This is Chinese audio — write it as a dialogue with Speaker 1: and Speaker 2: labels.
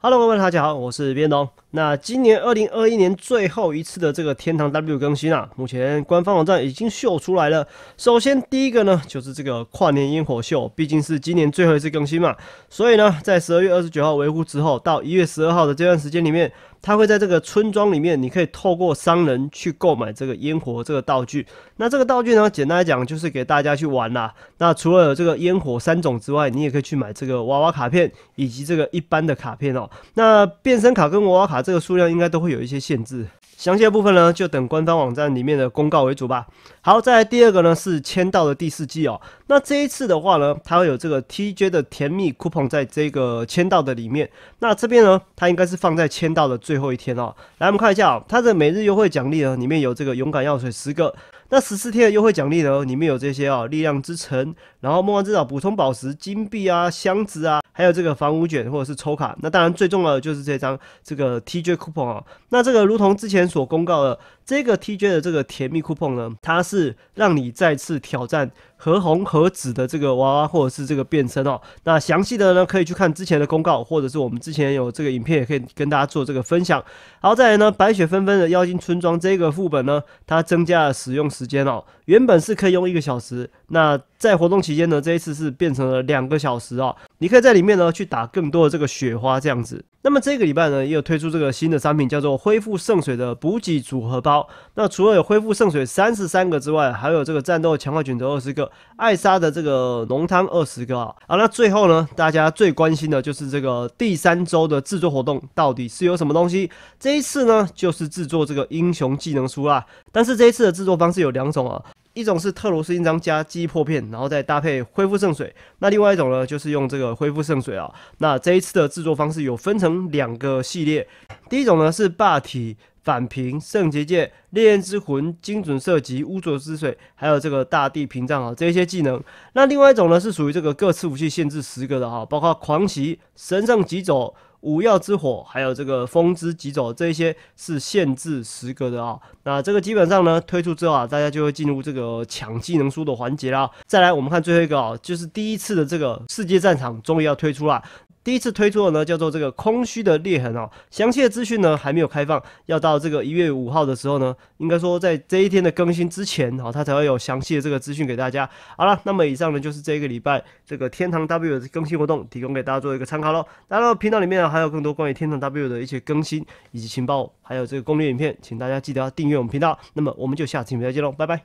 Speaker 1: Hello，大家好，我是边东。那今年二零二一年最后一次的这个天堂 W 更新啊，目前官方网站已经秀出来了。首先第一个呢，就是这个跨年烟火秀，毕竟是今年最后一次更新嘛，所以呢，在十二月二十九号维护之后到一月十二号的这段时间里面，它会在这个村庄里面，你可以透过商人去购买这个烟火这个道具。那这个道具呢，简单来讲就是给大家去玩啦。那除了有这个烟火三种之外，你也可以去买这个娃娃卡片以及这个一般的卡片哦。那变身卡跟娃娃卡。这个数量应该都会有一些限制，详细的部分呢，就等官方网站里面的公告为主吧。好，再来第二个呢，是签到的第四季哦。那这一次的话呢，它会有这个 TJ 的甜蜜 Coupon 在这个签到的里面。那这边呢，它应该是放在签到的最后一天哦。来，我们看一下哦，它的每日优惠奖励呢，里面有这个勇敢药水十个。那十四天的优惠奖励呢，里面有这些哦，力量之城，然后梦幻之岛补充宝石、金币啊、箱子啊。还有这个房屋卷或者是抽卡，那当然最重要的就是这张这个 T J coupon 啊。那这个如同之前所公告的。这个 T J 的这个甜蜜酷碰呢，它是让你再次挑战和红和紫的这个娃娃或者是这个变身哦。那详细的呢可以去看之前的公告，或者是我们之前有这个影片也可以跟大家做这个分享。好，再来呢，白雪纷纷的妖精村庄这个副本呢，它增加了使用时间哦。原本是可以用一个小时，那在活动期间呢，这一次是变成了两个小时哦。你可以在里面呢去打更多的这个雪花这样子。那么这个礼拜呢，又推出这个新的商品，叫做恢复圣水的补给组合包。那除了有恢复圣水三十三个之外，还有这个战斗强化卷轴二十个，艾莎的这个浓汤二十个啊。好，那最后呢，大家最关心的就是这个第三周的制作活动到底是有什么东西？这一次呢，就是制作这个英雄技能书啦。但是这一次的制作方式有两种啊。一种是特罗斯印章加记忆破片，然后再搭配恢复圣水。那另外一种呢，就是用这个恢复圣水啊。那这一次的制作方式有分成两个系列。第一种呢是霸体、反屏、圣结界、烈焰之魂、精准射击、污浊之水，还有这个大地屏障啊这些技能。那另外一种呢是属于这个各次武器限制十个的哈，包括狂袭、神圣疾走。五曜之火，还有这个风之疾走，这些是限制时格的啊。那这个基本上呢，推出之后啊，大家就会进入这个抢技能书的环节啦。再来，我们看最后一个啊，就是第一次的这个世界战场终于要推出了。第一次推出的呢，叫做这个空虚的裂痕哦，详细的资讯呢还没有开放，要到这个一月五号的时候呢，应该说在这一天的更新之前哦，它才会有详细的这个资讯给大家。好了，那么以上呢就是这一个礼拜这个天堂 W 的更新活动，提供给大家做一个参考喽。当然了，频道里面呢还有更多关于天堂 W 的一些更新以及情报，还有这个攻略影片，请大家记得要订阅我们频道。那么我们就下期节目见喽，拜拜。